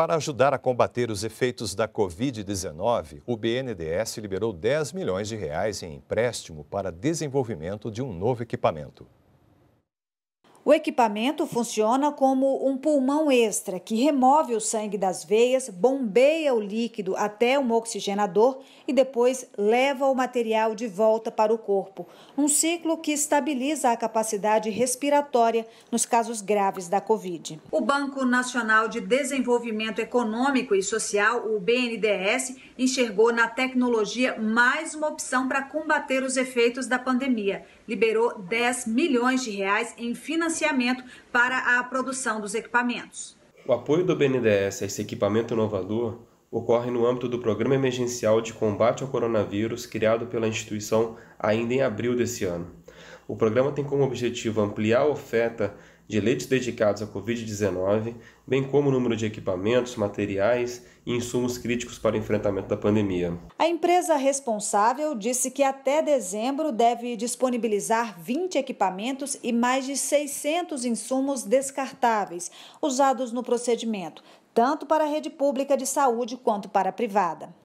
Para ajudar a combater os efeitos da Covid-19, o BNDES liberou 10 milhões de reais em empréstimo para desenvolvimento de um novo equipamento. O equipamento funciona como um pulmão extra que remove o sangue das veias, bombeia o líquido até um oxigenador e depois leva o material de volta para o corpo. Um ciclo que estabiliza a capacidade respiratória nos casos graves da Covid. O Banco Nacional de Desenvolvimento Econômico e Social, o BNDES, enxergou na tecnologia mais uma opção para combater os efeitos da pandemia. Liberou 10 milhões de reais em financiamento financiamento para a produção dos equipamentos. O apoio do BNDES a esse equipamento inovador ocorre no âmbito do Programa Emergencial de Combate ao Coronavírus criado pela instituição ainda em abril desse ano. O programa tem como objetivo ampliar a oferta de leitos dedicados à Covid-19, bem como o número de equipamentos, materiais e insumos críticos para o enfrentamento da pandemia. A empresa responsável disse que até dezembro deve disponibilizar 20 equipamentos e mais de 600 insumos descartáveis usados no procedimento, tanto para a rede pública de saúde quanto para a privada.